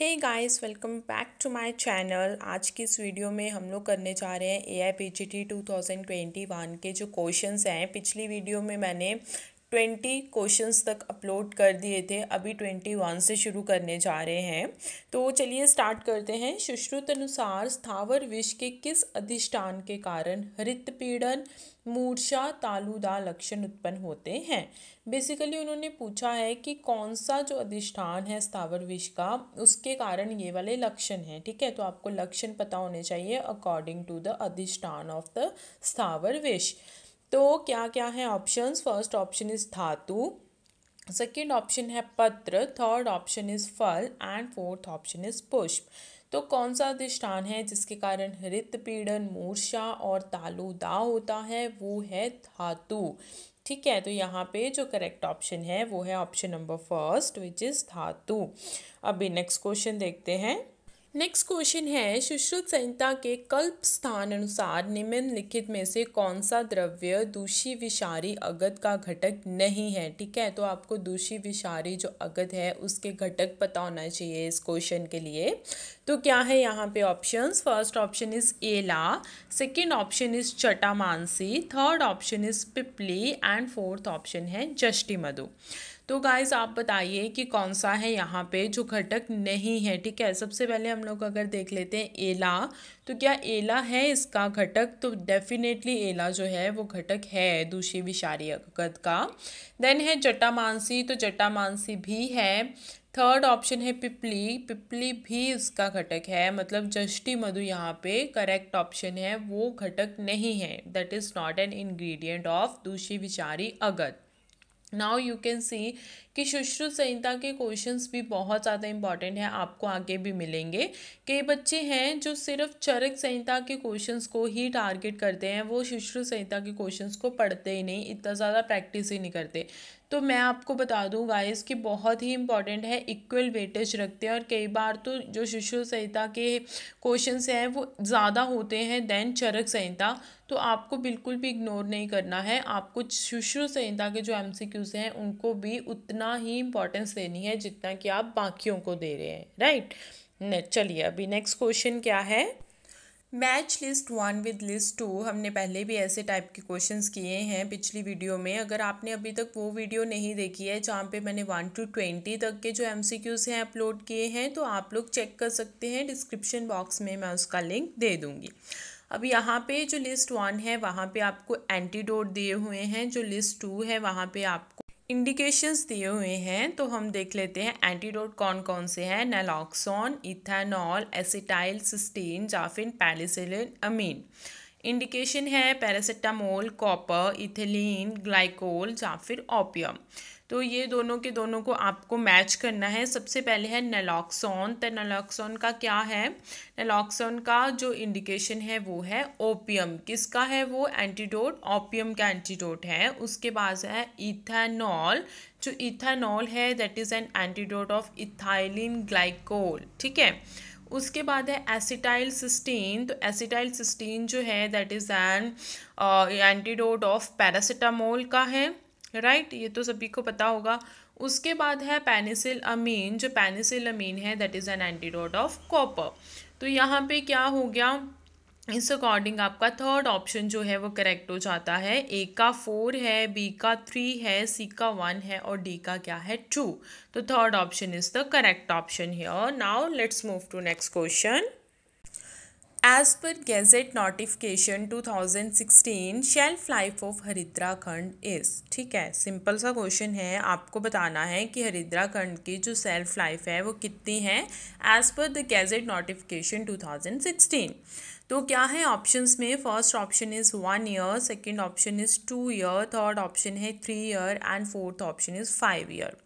Hey guys welcome back to my channel आज की इस वीडियो में हम लोग करने जा रहे हैं A I P G T two thousand twenty one के जो क्वेश्चंस हैं पिछली वीडियो में मैंने ट्वेंटी क्वेश्चंस तक अपलोड कर दिए थे अभी ट्वेंटी वन से शुरू करने जा रहे हैं तो चलिए स्टार्ट करते हैं सुश्रुत अनुसार स्थावर विष के किस अधिष्ठान के कारण हृत पीड़न मूर्छा तालुदा लक्षण उत्पन्न होते हैं बेसिकली उन्होंने पूछा है कि कौन सा जो अधिष्ठान है स्थावर विष का उसके कारण ये वाले लक्षण हैं ठीक है तो आपको लक्षण पता होने चाहिए अकॉर्डिंग टू द अधिष्ठान ऑफ द स्थावर विष तो क्या क्या है ऑप्शंस फर्स्ट ऑप्शन इज धातु सेकेंड ऑप्शन है पत्र थर्ड ऑप्शन इज फल एंड फोर्थ ऑप्शन इज पुष्प तो कौन सा अधिष्ठान है जिसके कारण हृत पीड़न मूर्छा और तालुदा होता है वो है धातु ठीक है तो यहाँ पे जो करेक्ट ऑप्शन है वो है option number first which is धातु अभी नेक्स्ट क्वेश्चन देखते हैं नेक्स्ट क्वेश्चन है सुश्रुत संहिता के कल्प स्थान अनुसार निम्नलिखित में से कौन सा द्रव्य दूषी विषारी अगत का घटक नहीं है ठीक है तो आपको दूषी विषारी जो अगत है उसके घटक पता होना चाहिए इस क्वेश्चन के लिए तो क्या है यहाँ पे ऑप्शंस फर्स्ट ऑप्शन इज एला सेकंड ऑप्शन इज चटामानसी थर्ड ऑप्शन इज पिपली एंड फोर्थ ऑप्शन है जष्टिमधु तो गाइज़ आप बताइए कि कौन सा है यहाँ पे जो घटक नहीं है ठीक है सबसे पहले हम लोग अगर देख लेते हैं एला तो क्या एला है इसका घटक तो डेफिनेटली एला जो है वो घटक है दूषी विषारी अगत का देन है जटामानसी तो जटामानसी भी है थर्ड ऑप्शन है पिपली पिपली भी इसका घटक है मतलब जष्टि मधु यहाँ पे करेक्ट ऑप्शन है वो घटक नहीं है that is not an ingredient of दूषी विचारी अगत नाउ यू कैन सी कि सुश्रुत संहिता के क्वेश्चंस भी बहुत ज़्यादा इंपॉर्टेंट है आपको आगे भी मिलेंगे कई बच्चे हैं जो सिर्फ चरक संहिता के क्वेश्चंस को ही टारगेट करते हैं वो सुश्रुत संहिता के क्वेश्चंस को पढ़ते ही नहीं इतना ज़्यादा प्रैक्टिस ही नहीं करते तो मैं आपको बता दूं गाइस कि बहुत ही इंपॉर्टेंट है इक्वल वेटेज रखते हैं और कई बार तो जो शिशु संहिता के क्वेश्चन हैं वो ज़्यादा होते हैं देन चरक संहिता तो आपको बिल्कुल भी इग्नोर नहीं करना है आपको शिशु संहिता के जो एम हैं उनको भी उतना ही इम्पोर्टेंस देनी है जितना कि आप बाकियों को दे रहे हैं राइट चलिए अभी नेक्स्ट क्वेश्चन क्या है match list one with list two हमने पहले भी ऐसे टाइप के क्वेश्चंस किए हैं पिछली वीडियो में अगर आपने अभी तक वो वीडियो नहीं देखी है जहाँ पे मैंने वन टू ट्वेंटी तक के जो एम सी क्यूज़ हैं अपलोड किए हैं तो आप लोग चेक कर सकते हैं डिस्क्रिप्शन बॉक्स में मैं उसका लिंक दे दूँगी अब यहाँ पे जो लिस्ट वन है वहाँ पर आपको एंटीडोट दिए हुए हैं जो लिस्ट टू है वहाँ पर आपको इंडिकेशंस दिए हुए हैं तो हम देख लेते हैं एंटीडोट कौन कौन से हैं नैलॉक्सॉन इथानॉल एसिटाइल सिस्टीन जाफिन पैलिसिलिन अमीन इंडिकेशन है पैरासिटामोल कॉपर इथिलीन ग्लाइकोल या फिर ओपियम तो ये दोनों के दोनों को आपको मैच करना है सबसे पहले है नलॉक्सोन तो नलॉक्सोन का क्या है नलॉक्सोन का जो इंडिकेशन है वो है ओपियम किसका है वो एंटीडोट ओपियम का एंटीडोट है उसके बाद है इथेनॉल जो इथेनॉल है that is an antidote of ethylene glycol ठीक है उसके बाद है एसिटाइल सिस्टीन तो एसिटाइल सिस्टीन जो है that is an antidote of paracetamol का है राइट ये तो सभी को पता होगा उसके बाद है पेनिसिल अमीन जो पेनिसिल अमीन है that is an antidote of copper तो यहाँ पे क्या हो गया इस अकॉर्डिंग आपका थर्ड ऑप्शन जो है वो करेक्ट हो जाता है ए का फोर है बी का थ्री है सी का वन है और डी का क्या है टू तो third option is the correct option है और now let's move to next question as per As notification two thousand sixteen shelf life of हरिद्राखंड इस ठीक है सिंपल सा क्वेश्चन है आपको बताना है कि हरिद्राखंड की जो सेल्फ लाइफ है वो कितनी है as per the gazette notification two thousand sixteen तो क्या है ऑप्शंस में first option is one year second option is two year third option है three year and fourth option is five year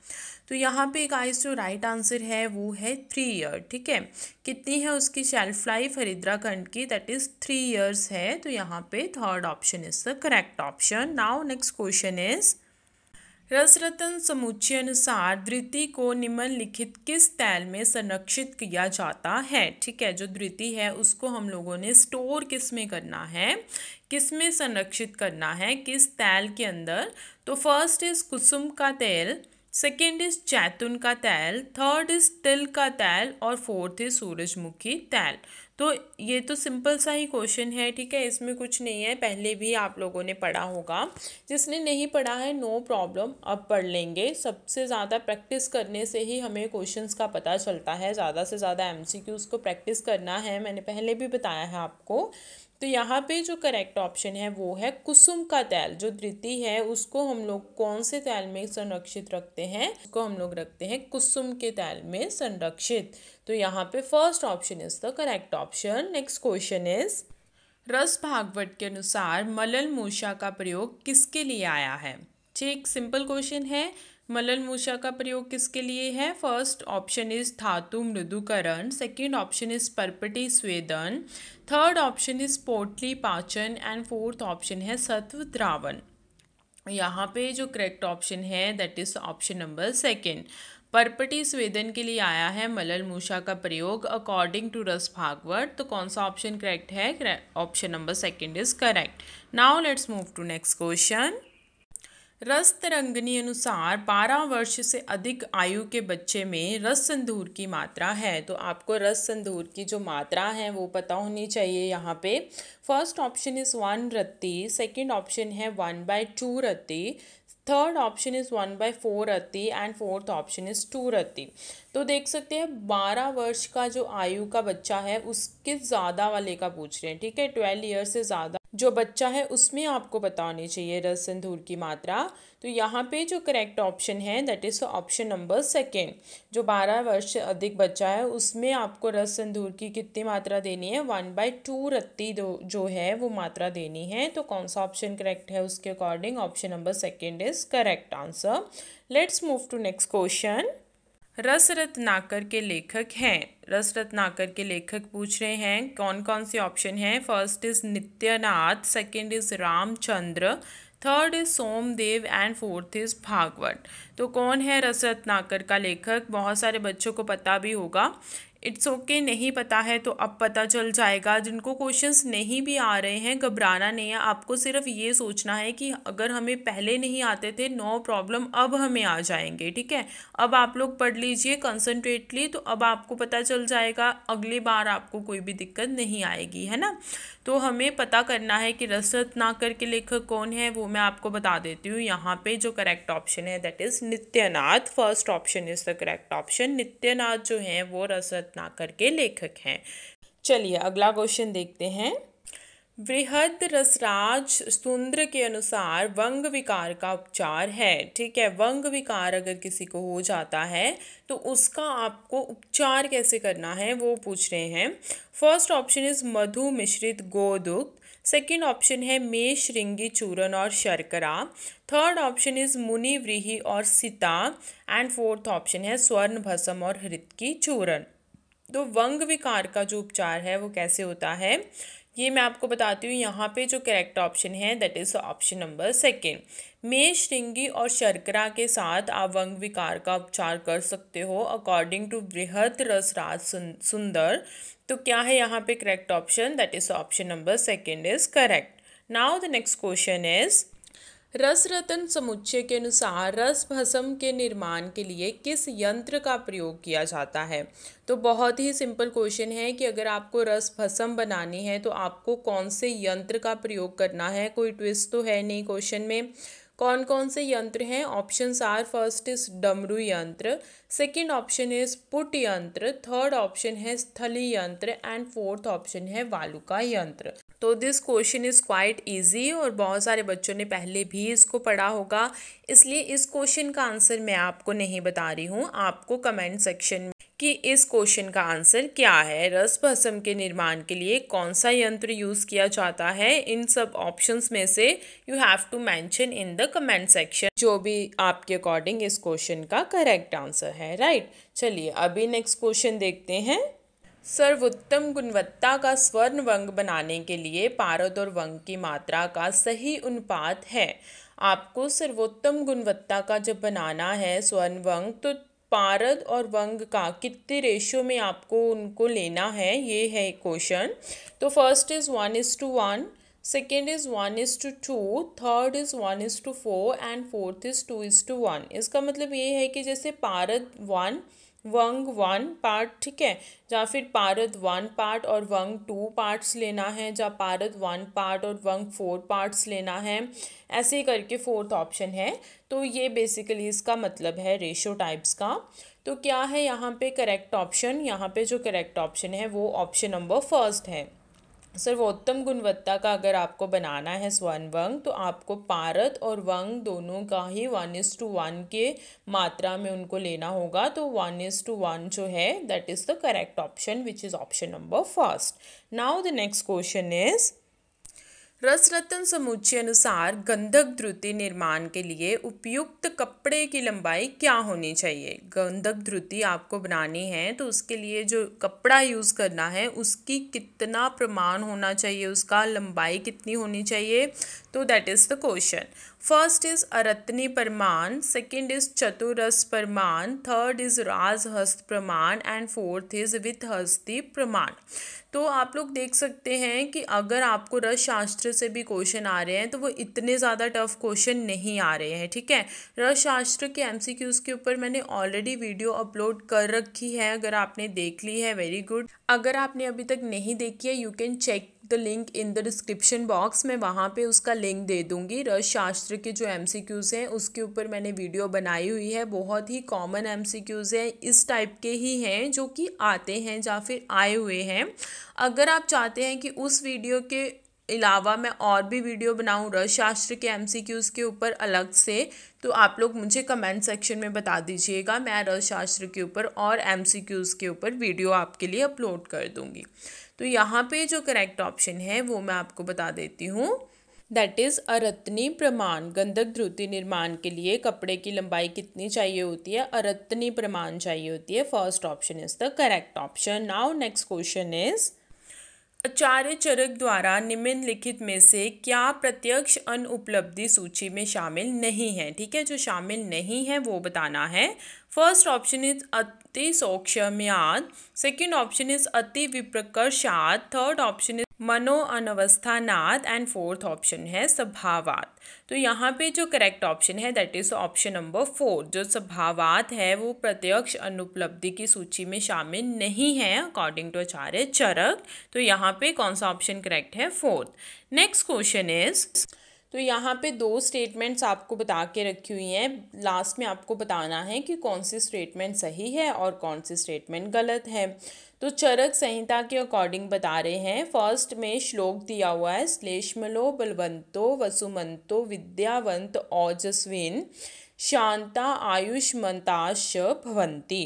तो यहाँ पे गाइस जो राइट आंसर है वो है थ्री ईयर ठीक है कितनी है उसकी शेल्फ लाइफ हरिद्राखंड की दैट इज़ थ्री ईयर्स है तो यहाँ पे third option is the correct option now next question is Rasaratna Samuchchaya अनुसार धृति को निम्नलिखित किस तैल में संरक्षित किया जाता है ठीक है जो धृति है उसको हम लोगों ने स्टोर किस में करना है किस में संरक्षित करना है किस तैल के अंदर तो फर्स्ट इज कुसुम का तेल सेकेंड इज जैतून का तैल थर्ड इज तिल का तैल और फोर्थ इज सूरजमुखी तैल तो ये तो सिंपल सा ही क्वेश्चन है ठीक है इसमें कुछ नहीं है पहले भी आप लोगों ने पढ़ा होगा जिसने नहीं पढ़ा है नो प्रॉब्लम अब पढ़ लेंगे सबसे ज़्यादा प्रैक्टिस करने से ही हमें क्वेश्चंस का पता चलता है ज़्यादा से ज़्यादा एमसीक्यूज़ को प्रैक्टिस करना है मैंने पहले भी बताया है आपको तो यहाँ पे जो करेक्ट ऑप्शन है वो है कुसुम का तेल जो धृति है उसको हम लोग कौन से तेल में संरक्षित रखते हैं उसको हम लोग रखते हैं कुसुम के तेल में संरक्षित तो यहाँ पे first option is the correct option next question is रस भागवत के अनुसार मलल मूषा का प्रयोग किसके लिए आया है ठीक सिंपल क्वेश्चन है मूषा का प्रयोग किसके लिए है फर्स्ट ऑप्शन इज धातु मृदुकरण सेकेंड ऑप्शन इज परपटी स्वेदन थर्ड ऑप्शन इज पोटली पाचन एंड फोर्थ ऑप्शन है सत्व द्रावण यहाँ पे जो करेक्ट ऑप्शन है that is option number second परपटी स्वेदन के लिए आया है मलल मूषा का प्रयोग अकॉर्डिंग टू रस भागवत तो कौन सा ऑप्शन करेक्ट है option number second is correct now let's move to next question Rasa Tarangini अनुसार 12 वर्ष से अधिक आयु के बच्चे में रस संधूर की मात्रा है तो आपको रस संधूर की जो मात्रा है वो पता होनी चाहिए यहाँ पे फर्स्ट ऑप्शन इज़ वन रत्ती सेकंड ऑप्शन है वन बाय टू रत्ती third option is one by four रत्ती and fourth option is two रत्ती तो देख सकते हैं बारह वर्ष का जो आयु का बच्चा है उसके ज़्यादा वाले का पूछ रहे हैं ठीक है ट्वेल्व ईयर से ज़्यादा जो बच्चा है उसमें आपको बतानी चाहिए रस संधूर की मात्रा तो यहाँ पे जो करेक्ट ऑप्शन है that is option number second जो बारह वर्ष से अधिक बच्चा है उसमें आपको रस सिंदूर की कितनी मात्रा देनी है वन बाई टू रत्ती दो जो है वो मात्रा देनी है तो कौन सा ऑप्शन करेक्ट है उसके according option number second is correct answer let's move to next question Rasa Ratnakar के लेखक हैं रस रत्नाकर के लेखक पूछ रहे हैं कौन कौन से ऑप्शन हैं first is Nityanath second is Ramchandra third is Somdev and fourth is Bhagwat तो कौन है रस रत्नाकर का लेखक बहुत सारे बच्चों को पता भी होगा इट्स ओके okay, नहीं पता है तो अब पता चल जाएगा जिनको क्वेश्चंस नहीं भी आ रहे हैं घबराना नहीं है आपको सिर्फ ये सोचना है कि अगर हमें पहले नहीं आते थे नो प्रॉब्लम अब हमें आ जाएंगे ठीक है अब आप लोग पढ़ लीजिए कंसनट्रेटली तो अब आपको पता चल जाएगा अगली बार आपको कोई भी दिक्कत नहीं आएगी है ना तो हमें पता करना है कि रसद नाकर के लेखक कौन है वो मैं आपको बता देती हूँ यहाँ पर जो करेक्ट ऑप्शन है that is Nityanath first option is the correct option Nityanath जो है वो रसत रत्नाकर के लेखक हैं चलिए अगला क्वेश्चन देखते हैं वृहद रसराज सुंद्र के अनुसार वंग विकार का उपचार है ठीक है वंग विकार अगर किसी को हो जाता है तो उसका आपको उपचार कैसे करना है वो पूछ रहे हैं फर्स्ट ऑप्शन इज़ मधु मिश्रित गोदुग्ध सेकेंड ऑप्शन है मेष रिंगी चूरन और शर्करा थर्ड ऑप्शन इज मुनि व्रीही और सीता एंड फोर्थ ऑप्शन है स्वर्ण भसम और हृत की चूरन तो वंग विकार का जो उपचार है वो कैसे होता है ये मैं आपको बताती हूँ यहाँ पे जो करेक्ट ऑप्शन है that is option number second मेष श्रृंगी और शर्करा के साथ आप वंग विकार का उपचार कर सकते हो अकॉर्डिंग टू बृहद रसराज सुंदर तो क्या है यहाँ पे correct option that is option number second is correct now the next question is Rasa Ratna समुच्चय के अनुसार रस भस्म के निर्माण के लिए किस यंत्र का प्रयोग किया जाता है तो बहुत ही सिंपल क्वेश्चन है कि अगर आपको रस भस्म बनानी है तो आपको कौन से यंत्र का प्रयोग करना है कोई ट्विस्ट तो है नहीं क्वेश्चन में कौन कौन से यंत्र हैं ऑप्शंस आर फर्स्ट इज डमरू यंत्र सेकंड ऑप्शन इज पुट यंत्र थर्ड ऑप्शन है स्थली यंत्र एंड फोर्थ ऑप्शन है वालुका यंत्र तो this question is quite easy और बहुत सारे बच्चों ने पहले भी इसको पढ़ा होगा इसलिए इस क्वेश्चन का आंसर मैं आपको नहीं बता रही हूँ आपको कमेंट सेक्शन में कि इस क्वेश्चन का आंसर क्या है रस भस्म के निर्माण के लिए कौन सा यंत्र यूज़ किया जाता है इन सब ऑप्शंस में से you have to mention in the comment section जो भी आपके अकॉर्डिंग इस क्वेश्चन का करेक्ट आंसर है राइट right? चलिए अभी नेक्स्ट क्वेश्चन देखते हैं सर्वोत्तम गुणवत्ता का स्वर्ण वंग बनाने के लिए पारद और वंग की मात्रा का सही अनुपात है आपको सर्वोत्तम गुणवत्ता का जब बनाना है स्वर्ण वंग तो पारद और वंग का कितने रेशियो में आपको उनको लेना है ये है क्वेश्चन तो first is one is to one second is one is to two third is one is to four and fourth is two is to one इसका मतलब ये है कि जैसे पारद वन वंग वन पार्ट ठीक है या फिर पारद वन पार्ट और वंग टू पार्ट्स लेना है या पारद वन पार्ट और वंग फोर पार्ट्स लेना है ऐसे ही करके फोर्थ ऑप्शन है तो ये बेसिकली इसका मतलब है रेशो टाइप्स का तो क्या है यहाँ पे करेक्ट ऑप्शन यहाँ पे जो करेक्ट ऑप्शन है वो ऑप्शन नंबर फर्स्ट है सर्वोत्तम गुणवत्ता का अगर आपको बनाना है स्वर्ण वंग तो आपको पारद और वंग दोनों का ही वन इज़ टू वन के मात्रा में उनको लेना होगा तो वन इज़ टू वन जो है that is the correct option which is option number first now the next question is Rasa Ratna अनुसार गंधक ध्रुति निर्माण के लिए उपयुक्त कपड़े की लंबाई क्या होनी चाहिए गंधक ध्रुति आपको बनानी है तो उसके लिए जो कपड़ा यूज़ करना है उसकी कितना प्रमाण होना चाहिए उसका लंबाई कितनी होनी चाहिए तो that is the question first अरत्नी प्रमाण Aratni इज second प्रमाण थर्ड इज़ राज हस्त प्रमाण एंड फोर्थ इज़ विथ हस्ती प्रमाण तो आप लोग देख सकते हैं कि अगर आपको रस शास्त्र से भी क्वेश्चन आ रहे हैं तो वो इतने ज़्यादा टफ क्वेश्चन नहीं आ रहे हैं ठीक है रस शास्त्र के एमसीक्यूज़ के ऊपर मैंने ऑलरेडी वीडियो अपलोड कर रखी है अगर आपने देख ली है वेरी गुड अगर आपने अभी तक नहीं देखी है you can check the link in the description box मैं वहाँ पे उसका लिंक दे दूँगी रस शास्त्र के जो एम सी क्यूज़ हैं उसके ऊपर मैंने वीडियो बनाई हुई है बहुत ही कॉमन एम सी क्यूज़ हैं इस टाइप के ही हैं जो कि आते हैं या फिर आए हुए हैं अगर आप चाहते हैं कि उस वीडियो के अलावा मैं और भी वीडियो बनाऊँ रस शास्त्र के एम सी क्यूज़ के ऊपर अलग से तो आप लोग मुझे कमेंट सेक्शन में बता दीजिएगा मैं रस शास्त्र के ऊपर और एम सी क्यूज़ के ऊपर वीडियो आपके लिए अपलोड कर दूँगी तो यहाँ पे जो करेक्ट ऑप्शन है वो मैं आपको बता देती हूँ दैट इज़ अरत्नी प्रमाण गंधक ध्रुति निर्माण के लिए कपड़े की लंबाई कितनी चाहिए होती है अरत्नी प्रमाण चाहिए होती है first option is the correct option now next question is Acharya Charak द्वारा निम्नलिखित में से क्या प्रत्यक्ष अन उपलब्धि सूची में शामिल नहीं है ठीक है जो शामिल नहीं है वो बताना है फर्स्ट ऑप्शन इज अतिशोक्षम्याद सेकेंड ऑप्शन इज अति विप्रकर्षात थर्ड ऑप्शन इज मनो अनवस्थानाद एंड फोर्थ ऑप्शन है स्वभावात तो यहाँ पे जो करेक्ट ऑप्शन है that is option number four जो स्वभावात है वो प्रत्यक्ष अनुपलब्धि की सूची में शामिल नहीं है अकॉर्डिंग टू आचार्य चरक तो यहाँ पे कौन सा ऑप्शन करेक्ट है फोर्थ नेक्स्ट क्वेश्चन इज तो यहाँ पे दो स्टेटमेंट्स आपको बता के रखी हुई हैं लास्ट में आपको बताना है कि कौन सी स्टेटमेंट सही है और कौन सी स्टेटमेंट गलत है तो चरक संहिता के अकॉर्डिंग बता रहे हैं फर्स्ट में श्लोक दिया हुआ है श्लेष्मलो बलवंतो वसुमंतो विद्यावंत औजस्विन शांता आयुष्मताश भवंती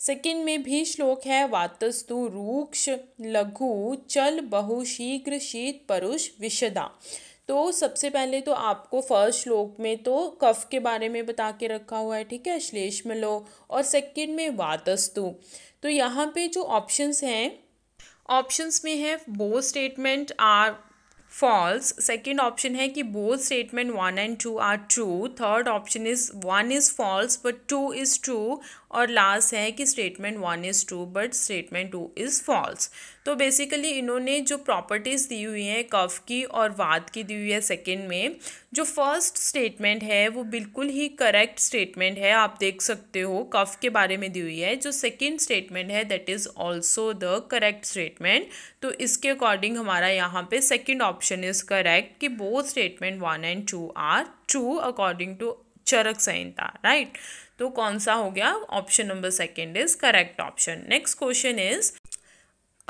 सेकेंड में भी श्लोक है वातस्तु रूक्ष लघु चल बहुशीघ्र शीत परुष विशदा तो सबसे पहले तो आपको फर्स्ट श्लोक में तो कफ के बारे में बता के रखा हुआ है ठीक है श्लेष में लो और सेकंड में वातस्तु तो यहाँ पे जो ऑप्शंस हैं ऑप्शंस में है both statement are false second option है कि both statement one and two are true third option is one is false but two is true और लास्ट है कि statement one is true but statement two is false तो basically इन्होंने जो properties दी हुई हैं कफ की और वाद की दी हुई है सेकेंड में जो फर्स्ट स्टेटमेंट है वो बिल्कुल ही करेक्ट स्टेटमेंट है आप देख सकते हो कफ के बारे में दी हुई है जो सेकेंड स्टेटमेंट है that is also the correct statement तो इसके अकॉर्डिंग हमारा यहाँ पे सेकेंड ऑप्शन इज़ करेक्ट कि both statement one and two are true according to Charak Samhita right तो कौन सा हो गया option number second is correct option next question is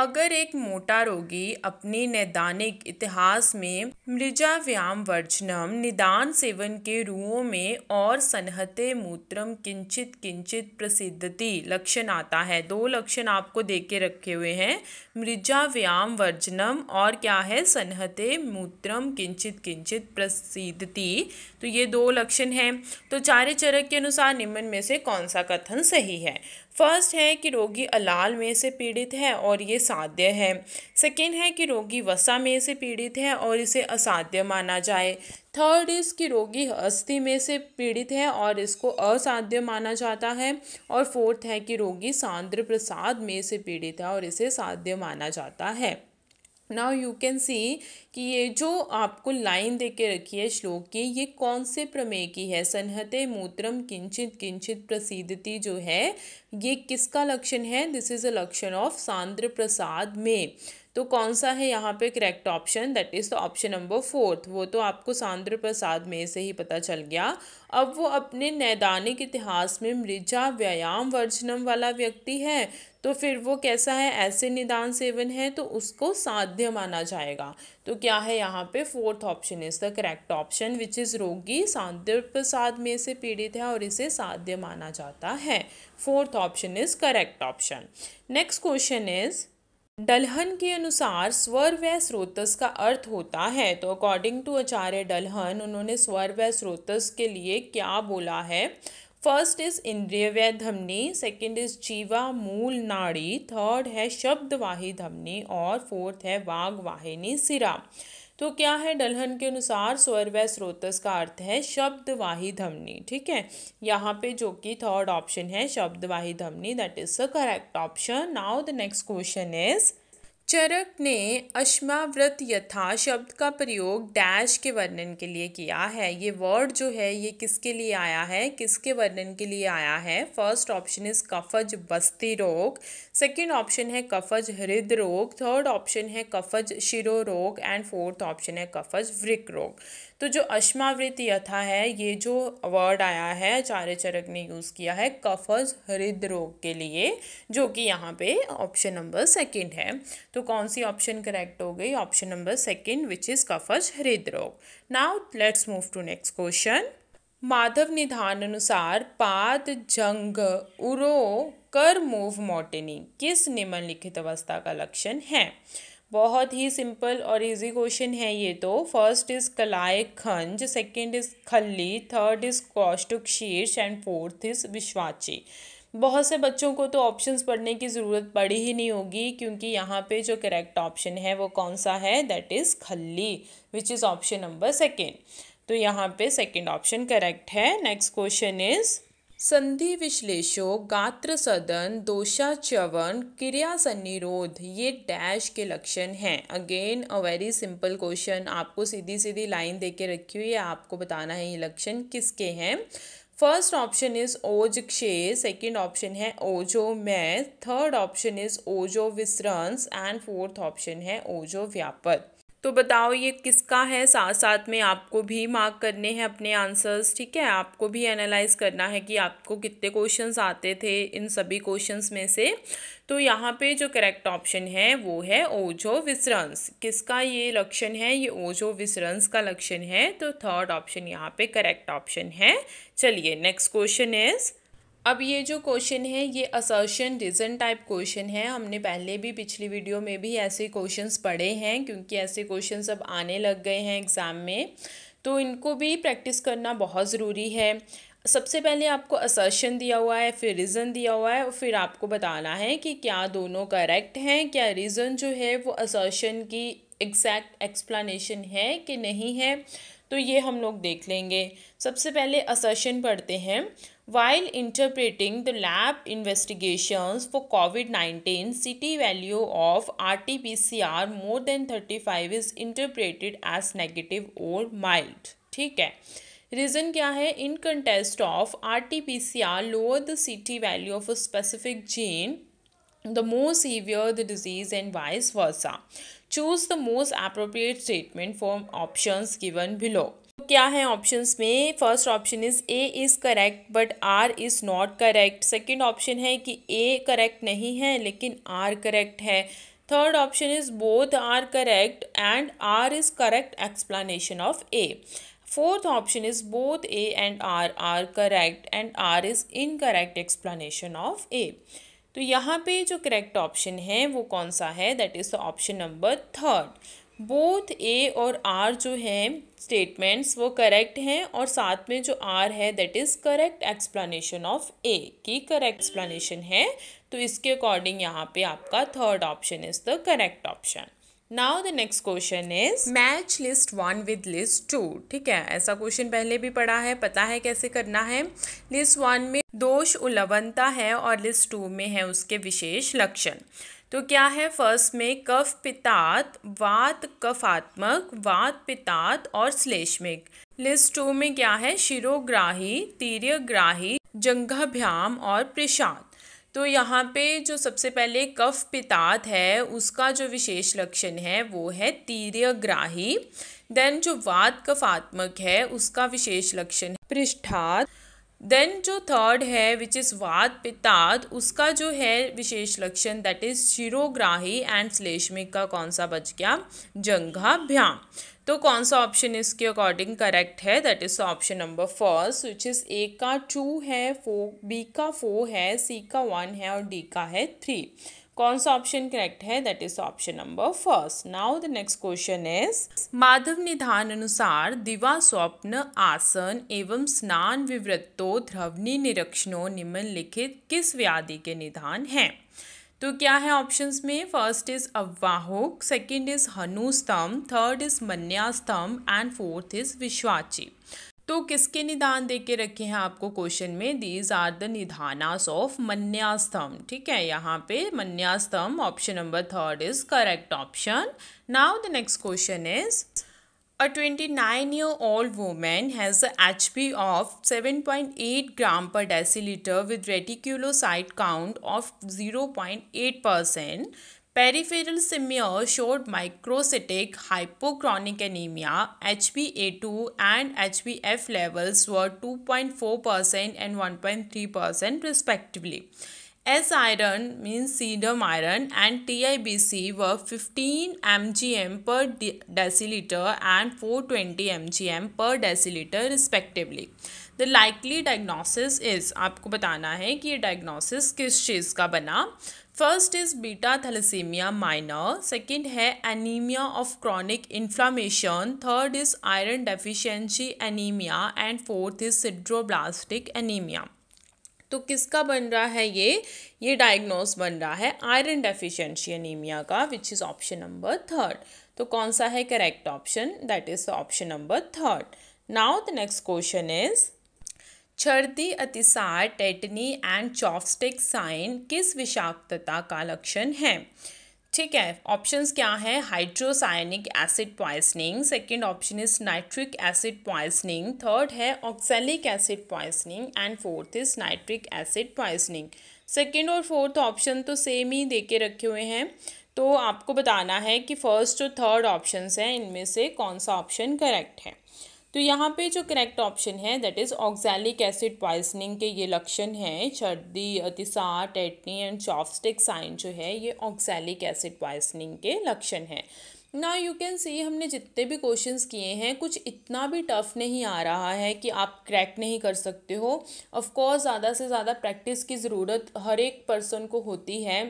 अगर एक मोटा रोगी अपने नैदानिक इतिहास में मृजा व्याम वर्जनम निदान सेवन के रूओं में और सनहते मूत्रम किंचित किंचित प्रसिद्धति लक्षण आता है दो लक्षण आपको दे के रखे हुए हैं मृजा व्याम वर्जनम और क्या है सनहते मूत्रम किंचित किंचित प्रसिद्धति तो ये दो लक्षण हैं तो चारे चरक के अनुसार निम्न में से कौन सा कथन सही है फर्स्ट है कि रोगी अलाल में से पीड़ित है और ये साध्य है सेकेंड है कि रोगी वसा में से पीड़ित है और इसे असाध्य माना जाए थर्ड इज कि रोगी अस्थि में से पीड़ित है और इसको असाध्य माना जाता है और फोर्थ है कि रोगी सांद्र प्रसाद में से पीड़ित है और इसे साध्य माना जाता है नाउ यू कैन सी कि ये जो आपको लाइन दे के रखी है श्लोक की ये कौन से प्रमेय की है संहते मूत्रम किंचित किंचित प्रसिद्धति जो है ये किसका लक्षण है दिस इज़ अ लक्षण ऑफ सांद्र प्रसाद में तो कौन सा है यहाँ पे correct option that is the option number fourth वो तो आपको सांद्र प्रसाद में से ही पता चल गया अब वो अपने नैदानिक इतिहास में मृजा व्यायाम वर्जनम वाला व्यक्ति है तो फिर वो कैसा है ऐसे निदान सेवन है तो उसको साध्य माना जाएगा तो क्या है यहाँ पे fourth option is the correct option which is रोगी साध्य प्रसाद में से पीड़ित है और इसे साध्य माना जाता है fourth option is correct option next question is Dalhan के अनुसार स्वर व स्रोतस का अर्थ होता है तो अकॉर्डिंग टू आचार्य डलहन उन्होंने स्वर व स्रोतस के लिए क्या बोला है फर्स्ट इज इंद्रिय धमनी सेकंड इज जीवा मूल नाड़ी थर्ड है शब्द वाही धमनी और फोर्थ है वाघवाहिनी वाहिनी सिरा तो क्या है डलहन के अनुसार स्वर व स्रोतस का अर्थ है शब्द वाही धमनी ठीक है यहाँ पे जो कि थर्ड ऑप्शन है शब्द वाही धमनी that is the correct option now the next question is Charak ने अश्माव्रत यथा शब्द का प्रयोग डैश के वर्णन के लिए किया है ये वर्ड जो है ये किसके लिए आया है किसके वर्णन के लिए आया है फर्स्ट ऑप्शन इज कफज बस्ती रोग सेकंड ऑप्शन है कफज हृदय रोग थर्ड ऑप्शन है कफज शिरो रोग एंड फोर्थ ऑप्शन है कफज वृक रोग तो जो अश्मावृत यथा है ये जो वर्ड आया है आचार्य चरक ने यूज़ किया है कफज हृदय रोग के लिए जो कि यहाँ पे ऑप्शन नंबर सेकंड है तो कौन सी ऑप्शन करेक्ट हो गई option number second which is कफज हृदय रोग now let's move to next question Madhav Nidan अनुसार पाद जंग उरो कर मूव मोटनी किस निम्नलिखित अवस्था का लक्षण है बहुत ही सिंपल और इजी क्वेश्चन है ये तो फर्स्ट इज़ कलाय खंज सेकंड इज़ खल्ली थर्ड इज़ कौष्टुक शीर्ष एंड फोर्थ इज़ विश्वाची बहुत से बच्चों को तो ऑप्शंस पढ़ने की ज़रूरत पड़ी ही नहीं होगी क्योंकि यहाँ पे जो करेक्ट ऑप्शन है वो कौन सा है दैट इज़ खल्ली which is option number second तो यहाँ पे सेकेंड ऑप्शन करेक्ट है नेक्स्ट क्वेश्चन इज़ संधि विश्लेषो गात्र सदन दोषाच्यवन क्रिया सन्निरोध ये डैश के लक्षण हैं again a very simple question आपको सीधी सीधी लाइन दे के रखी हुई है आपको बताना है ये लक्षण किसके हैं फर्स्ट ऑप्शन इज ओज क्षे सेकेंड ऑप्शन है ओजो मै थर्ड ऑप्शन इज ओजो विसरंस एंड फोर्थ ऑप्शन है ओजो व्यापक तो बताओ ये किसका है साथ साथ में आपको भी मार्क करने हैं अपने आंसर्स ठीक है आपको भी एनालाइज करना है कि आपको कितने क्वेश्चंस आते थे इन सभी क्वेश्चंस में से तो यहाँ पे जो करेक्ट ऑप्शन है वो है ओझो विसरंस किसका ये लक्षण है ये ओझो विसरंस का लक्षण है तो थर्ड ऑप्शन यहाँ पे करेक्ट ऑप्शन है चलिए नेक्स्ट क्वेश्चन इज़ अब ये जो क्वेश्चन है ये असर्शन रीज़न टाइप क्वेश्चन है हमने पहले भी पिछली वीडियो में भी ऐसे क्वेश्चंस पढ़े हैं क्योंकि ऐसे क्वेश्चंस अब आने लग गए हैं एग्ज़ाम में तो इनको भी प्रैक्टिस करना बहुत ज़रूरी है सबसे पहले आपको असर्शन दिया हुआ है फिर रीज़न दिया हुआ है और फिर आपको बताना है कि क्या दोनों करेक्ट हैं क्या रीज़न जो है वो असर्शन की एग्जैक्ट एक्सप्लानेशन है कि नहीं है तो ये हम लोग देख लेंगे सबसे पहले असर्शन पढ़ते हैं while interpreting the lab investigations for COVID nineteen CT value of R T P C R more than thirty five is interpreted as negative और माइल्ड ठीक है रीज़न क्या है in context of R T P C R lower the CT value of a specific gene the more severe the disease and vice versa choose the most appropriate statement for options given below क्या है options में first option is A is correct but R is not correct second option है कि A correct नहीं है लेकिन R correct है third option is both R correct and R is correct explanation of A option is both A and R R are and R is in incorrect explanation of A तो यहाँ पे जो correct option है वो कौन सा है that is the option number third both A और आर जो हैं स्टेटमेंट्स वो करेक्ट हैं और साथ में जो आर है that is correct explanation of A की करेक्ट एक्सप्लेनेशन है तो इसके अकॉर्डिंग यहाँ पे आपका third option is the correct option now the next question is match list one with list two ठीक है ऐसा क्वेश्चन पहले भी पढ़ा है पता है कैसे करना है लिस्ट वन में दोष उलवनता है और लिस्ट टू में है उसके विशेष लक्षण तो क्या है फर्स्ट में कफ पितात वात कफात्मक वात पितात और श्लेष्मिक लिस्ट टू में क्या है शिरोग्राही तीर्यग्राही जंघाभ्याम और प्रशांत तो यहाँ पे जो सबसे पहले कफ पितात है उसका जो विशेष लक्षण है वो है तीर्यग्राही देन जो वात कफात्मक है उसका विशेष लक्षण है पृष्ठात देन जो थर्ड है विच इज़ वात पितात उसका जो है विशेष लक्षण दैट इज़ शिरोग्राही एंड श्लेष्मिक का कौन सा बच गया जंघाभ्याम तो कौन सा ऑप्शन इसके अकॉर्डिंग करेक्ट है that is option number first which is A का टू है फोर बी का फोर है सी का वन है और डी का है थ्री कौन सा ऑप्शन करेक्ट है that is option number first now the next question is Madhav Nidan अनुसार दिवा स्वप्न आसन एवं स्नान विवृत्तो ध्रवनी निरक्षणों निम्नलिखित किस व्याधि के निधान हैं तो क्या है ऑप्शंस में फर्स्ट इज अवाहोक सेकंड इज हनुस्तम थर्ड इज मन्यास्तम एंड फोर्थ इज विश्वाची तो किसके निदान दे के रखे हैं आपको क्वेश्चन में दीज आर द निधानास ऑफ मन्यास्तम ठीक है यहाँ पे मन्यास्तम option number third is correct option now the next question is A 29-year-old woman has a HB of 7.8 gram per deciliter with reticulocyte count of 0.8%. Peripheral smear showed microcytic hypochronic anemia, HbA2 and HbF levels were 2.4% and 1.3% respectively. S iron iron सीडम and T I व fifteen M G M per decilitre and four twenty M G M per decilitre respectively the likely diagnosis is आपको बताना है कि ये diagnosis किस चीज़ का बना first is beta thalassaemia minor second है anaemia of chronic inflammation third is iron deficiency anaemia and fourth is sideroblastic anaemia तो किसका बन रहा है ये ये डायग्नोस बन रहा है आयरन डेफिशिएंसी एनीमिया का which is option number third तो कौन सा है correct option that is option number third now the next question is छर्दी अतिसार टेटनी एंड चॉपस्टिक साइन किस विषाक्तता का लक्षण है ठीक है ऑप्शंस क्या है hydrocyanic acid poisoning second option is nitric acid poisoning third है oxalic acid poisoning and fourth is nitric acid poisoning second और फोर्थ ऑप्शन तो सेम ही दे के रखे हुए हैं तो आपको बताना है कि फर्स्ट और थर्ड ऑप्शंस हैं इनमें से कौन सा ऑप्शन करेक्ट है तो यहाँ पे जो करेक्ट ऑप्शन है that is oxalic acid poisoning के ये लक्षण हैं सर्दी अतिसार टेटनी एंड चॉपस्टिक साइन जो है ये ऑक्सैलिक एसिड पॉइसनिंग के लक्षण हैं ना यू कैन सी हमने जितने भी क्वेश्चंस किए हैं कुछ इतना भी टफ नहीं आ रहा है कि आप क्रैक नहीं कर सकते हो ऑफ़ कोर्स ज़्यादा से ज़्यादा प्रैक्टिस की ज़रूरत हर एक पर्सन को होती है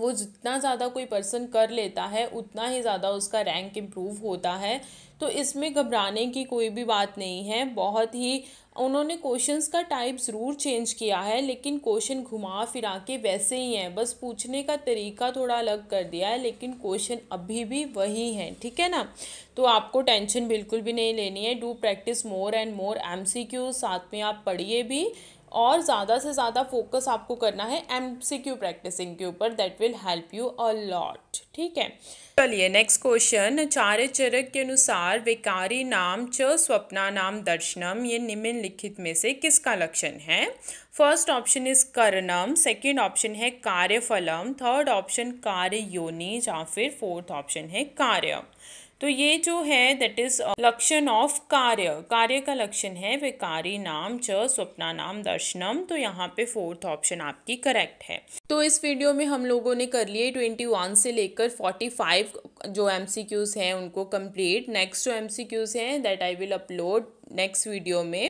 वो जितना ज़्यादा कोई पर्सन कर लेता है उतना ही ज़्यादा उसका रैंक इम्प्रूव होता है तो इसमें घबराने की कोई भी बात नहीं है बहुत ही उन्होंने क्वेश्चंस का टाइप ज़रूर चेंज किया है लेकिन क्वेश्चन घुमा फिरा के वैसे ही हैं बस पूछने का तरीका थोड़ा अलग कर दिया है लेकिन क्वेश्चन अभी भी वही हैं ठीक है ना तो आपको टेंशन बिल्कुल भी नहीं लेनी है do practice more and more एम साथ में आप पढ़िए भी और ज़्यादा से ज़्यादा फोकस आपको करना है एम सी क्यू प्रैक्टिसिंग के ऊपर that will help you a lot ठीक है चलिए नेक्स्ट क्वेश्चन चार चरक के अनुसार विकारी नाम च स्वप्ना नाम दर्शनम ये निम्नलिखित में से किसका लक्षण है फर्स्ट ऑप्शन इज करणम सेकेंड ऑप्शन है कार्यफलम थर्ड ऑप्शन कार्य योनि या फिर फोर्थ ऑप्शन है कार्य तो ये जो है दैट इज uh, लक्षण ऑफ कार्य कार्य का लक्षण है वे कार्य नाम च स्वप्ना नाम दर्शनम तो यहाँ पे फोर्थ ऑप्शन आपकी करेक्ट है तो इस वीडियो में हम लोगों ने कर लिए ट्वेंटी वन से लेकर फोर्टी फाइव जो एम सी क्यूज़ हैं उनको कंप्लीट नेक्स्ट जो एम सी क्यूज़ हैं that I will upload next video में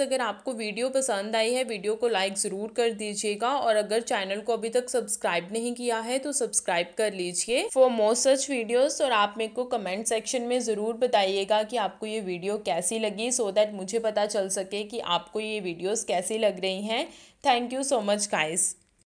अगर आपको वीडियो पसंद आई है वीडियो को लाइक ज़रूर कर दीजिएगा और अगर चैनल को अभी तक सब्सक्राइब नहीं किया है तो सब्सक्राइब कर लीजिए फॉर मोर सच वीडियोस और आप मेरे को कमेंट सेक्शन में ज़रूर बताइएगा कि आपको ये वीडियो कैसी लगी सो so दैट मुझे पता चल सके कि आपको ये वीडियोज़ कैसी लग रही हैं thank you so much guys